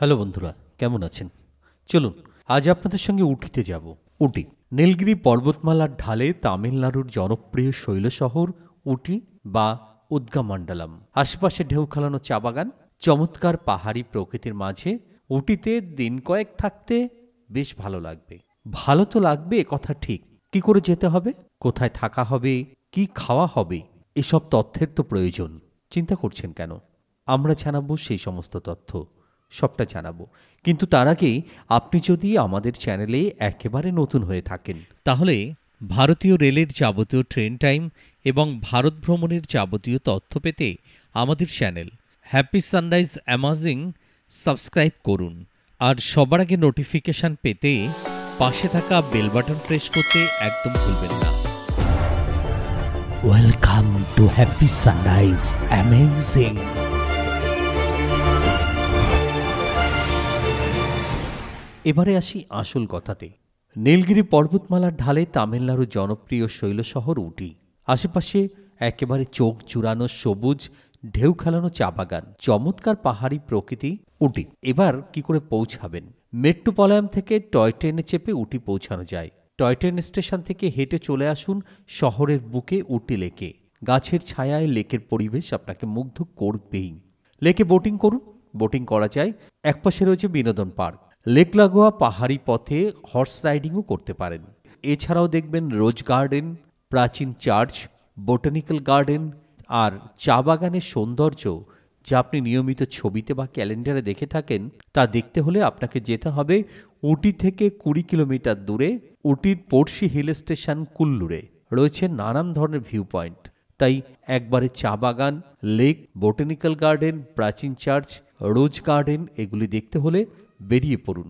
Hello বন্ধুরা কেমন আছেন চলুন আজ আপনাদের সঙ্গে উটিতে যাব উটি নীলগিরি পর্বতমালার ঢালে তামিলনাড়ুর জনপ্রিয় শৈল শহর উটি বা উদ্গামান্ডালাম আশেপাশে ঢেউ খেলানো চা বাগান চমৎকার পাহাড়ি প্রকৃতির মাঝে উটিতে দিন কয়েক থাকতে বেশ ভালো লাগবে ভালো তো লাগবে কথা ঠিক কি করে যেতে হবে কোথায় থাকা হবে কি খাওয়া হবে এসব তথ্যের তো প্রয়োজন চিন্তা করছেন কেন আমরা জানাবো সেই সমস্ত তথ্য সবটা জানাবো কিন্তু তার আগেই আপনি যদি আমাদের চ্যানেলে একেবারে নতুন হয়ে থাকেন তাহলে ভারতীয় রেলের যাবতীয় ট্রেন টাইম এবং ভারত ভ্রমণের যাবতীয় তথ্য পেতে আমাদের channel Happy Sunrise Amazing subscribe করুন আর সবার আগে নোটিফিকেশান পেতে পাশে থাকা বেল বাটন প্রেস করতে একদম ভুলবেন না welcome to Happy Sunrise Amazing এবারে আসি আসল কথাতে নীলগিরি পর্বতমালার ঢালে তামিলনাড়ুর জনপ্রিয় শৈলশহর উটি আশেপাশে একেবারে চোখ জুড়ানো সবুজ ঢেউ খেলানো চা বাগান চমৎকার পাহাড়ি প্রকৃতি উটি এবার কি করে পৌঁছাবেন মেট্রোপলায়াম থেকে টয় ট্রেনে চেপে উটি পৌঁছানো যায় টয় ট্রেন স্টেশন থেকে হেঁটে চলে আসুন শহরের বুকে উটি লেকে গাছের ছায়ায় লেকের পরিবেশ আপনাকে মুগ্ধ করবেই লেকে বোটিং করুন বোটিং করা যায় একপাশে রয়েছে বিনোদন পার্ক লেকলাগোয়া পাহাড়ি পথে হর্স রাইডিংও করতে পারেন এছাড়াও দেখবেন রোজ গার্ডেন প্রাচীন চার্চ বোটানিক্যাল গার্ডেন আর চা বাগানের সৌন্দর্য যা আপনি নিয়মিত ছবিতে বা ক্যালেন্ডারে দেখে থাকেন তা দেখতে হলে আপনাকে যেতে হবে উটি থেকে কুড়ি কিলোমিটার দূরে উটির পড়শি হিল স্টেশন কুল্লুরে রয়েছে নানান ধরনের ভিউ পয়েন্ট তাই একবারে চা বাগান লেক বোটানিক্যাল গার্ডেন প্রাচীন চার্চ রোজ গার্ডেন এগুলি দেখতে হলে বেরিয়ে পড়ুন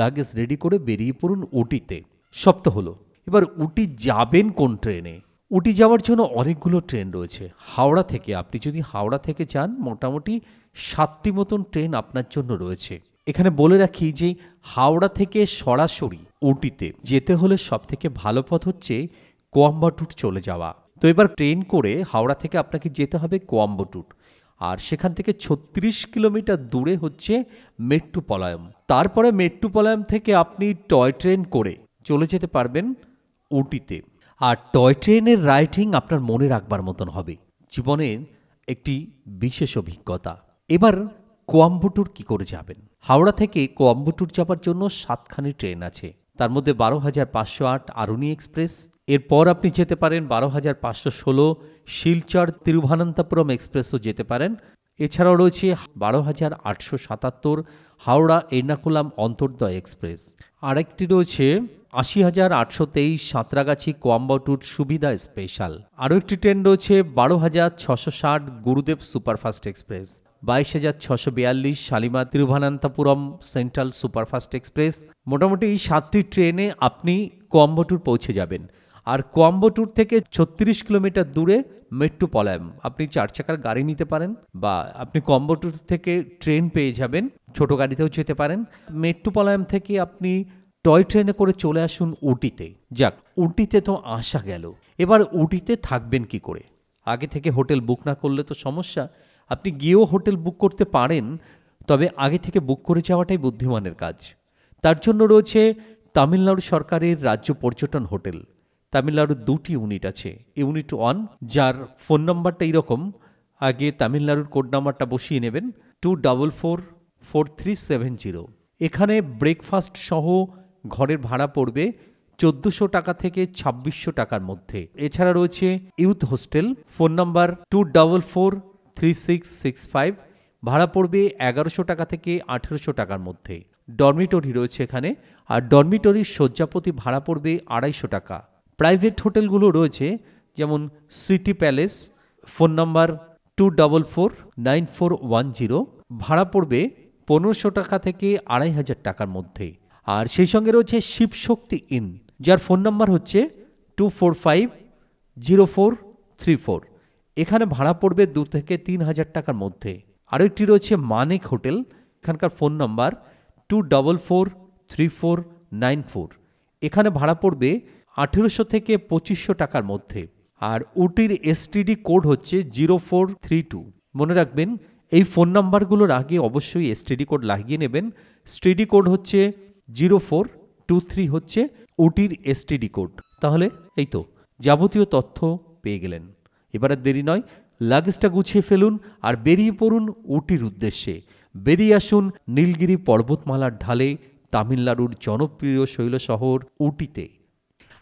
লাগেজ রেডি করে বেরিয়ে পড়ুন উটিতে সপ্তাহ হলো এবার উটি যাবেন কোন ট্রেনে উটি যাওয়ার জন্য অনেকগুলো ট্রেন রয়েছে হাওড়া থেকে আপনি যদি হাওড়া থেকে যান মোটামুটি সাতটি মতন ট্রেন আপনার জন্য রয়েছে এখানে বলে রাখি যে হাওড়া থেকে সরাসরি উটিতে যেতে হলে সবথেকে ভালো পথ হচ্ছে কোয়াম্বাটুট চলে যাওয়া তো এবার ট্রেন করে হাওড়া থেকে আপনাকে যেতে হবে কোয়াম্বাটুট আর সেখান থেকে ছত্রিশ কিলোমিটার দূরে হচ্ছে মেট্টুপলায়ম তারপরে মেট্টুপলায়ম থেকে আপনি টয় ট্রেন করে চলে যেতে পারবেন উটিতে আর টয় ট্রেনের রাইডিং আপনার মনে রাখবার মতন হবে জীবনের একটি বিশেষ অভিজ্ঞতা এবার কোয়াম্বুটুর কি করে যাবেন হাওড়া থেকে কোয়াম্বুটুর যাবার জন্য সাতখানি ট্রেন আছে তার মধ্যে বারো হাজার পাঁচশো আট আরুণী এক্সপ্রেস এরপর আপনি যেতে পারেন বারো হাজার পাঁচশো ষোলো শিলচর তিরুভানন্তপুরম এক্সপ্রেসও যেতে পারেন এছাড়াও রয়েছে বারো হাজার আটশো সাতাত্তর হাওড়া এর্নাকুলাম অন্তর্দয় এক্সপ্রেস আরেকটি রয়েছে আশি হাজার আটশো তেইশ সাঁতরাগাছি কোয়াম্বাটুর সুবিধা স্পেশাল আরও একটি ট্রেন রয়েছে বারো হাজার ছশো ষাট গুরুদেব সুপারফাস্ট এক্সপ্রেস বাইশ হাজার ছশো বিয়াল্লিশ Shalimar Thiruvananthapuram central superfast express মোটামুটি এই সাতটি ট্রেনে আপনি কোয়াম্বটুর পৌঁছে যাবেন আর কোয়াম্বটুর থেকে ছত্রিশ কিলোমিটার দূরে মেট্রোপলাম আপনি চার চাকার গাড়ি নিতে পারেন বা আপনি কোয়াম্বটুর থেকে ট্রেন পেয়ে যাবেন ছোট গাড়িতেও যেতে পারেন মেট্রোপলাম থেকে আপনি টয় ট্রেনে করে চলে আসুন উটিতে যাক উটিতে তো আসা গেল এবার উটিতে থাকবেন কি করে আগে থেকে হোটেল বুক না করলে তো সমস্যা আপনি গিয়েও হোটেল বুক করতে পারেন তবে আগে থেকে বুক করে যাওয়াটাই বুদ্ধিমানের কাজ তার জন্য রয়েছে তামিলনাড়ু সরকারের রাজ্য পর্যটন হোটেল তামিলনাড়ুর দুটি ইউনিট আছে ইউনিট ওয়ান যার ফোন নাম্বারটা এইরকম আগে তামিলনাড়ুর কোড নাম্বারটা বসিয়ে নেবেন two double four four three seven zero এখানে ব্রেকফাস্ট সহ ঘরের ভাড়া পড়বে চোদ্দোশো টাকা থেকে ছাব্বিশশো টাকার মধ্যে এছাড়া রয়েছে youth hostel phone number two double four three six six five ভাড়া পড়বে এগারোশো টাকা থেকে আঠেরোশো টাকার মধ্যে ডরমিটরি রয়েছে এখানে আর ডরমিটরির শয্যাপতি ভাড়া পড়বে আড়াইশো টাকা প্রাইভেট হোটেলগুলো রয়েছে যেমন City Palace phone number two double four nine four one zero ভাড়া পড়বে পনেরোশো টাকা থেকে আড়াই হাজার টাকার মধ্যে আর সেই সঙ্গে রয়েছে শিবশক্তি ইন যার ফোন নাম্বার হচ্ছে two four five zero four three four এখানে ভাড়া পড়বে দু থেকে তিন হাজার টাকার মধ্যে আরও একটি রয়েছে মানিক হোটেল এখানকার phone number two double four three four nine four এখানে ভাড়া পড়বে আঠেরোশো থেকে পঁচিশশো টাকার মধ্যে আর উটির এসটিডি কোড হচ্ছে জিরো ফোর থ্রি টু মনে রাখবেন এই ফোন নাম্বারগুলোর আগে অবশ্যই এসটিডি কোড লাগিয়ে নেবেন স্টিডি কোড হচ্ছে জিরো ফোর টু থ্রি হচ্ছে উটির এসটিডি কোড তাহলে এই তো যাবতীয় তথ্য পেয়ে গেলেন এবারে দেরি নয় লাগেজটা গুছিয়ে ফেলুন আর বেরিয়ে পড়ুন উটির উদ্দেশ্যে বেরিয়ে আসুন নীলগিরি পর্বতমালার ঢালে তামিলনাড়ুর জনপ্রিয় শৈল শহর উটিতে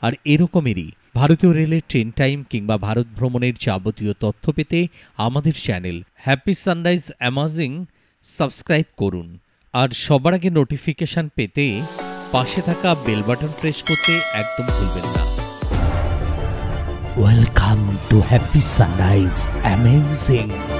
আর এরকমেরই ভারতীয় রেলের ট্রেন টাইম কিংবা ভারত ভ্রমণের যাবতীয় তথ্য পেতে আমাদের channel Happy Sunrise Amazing subscribe করুন আর সবার আগে নোটিফিকেশান পেতে পাশে থাকা বেল প্রেস করতে একদম ভুলবেন না Welcome to Happy Sundays Amazing.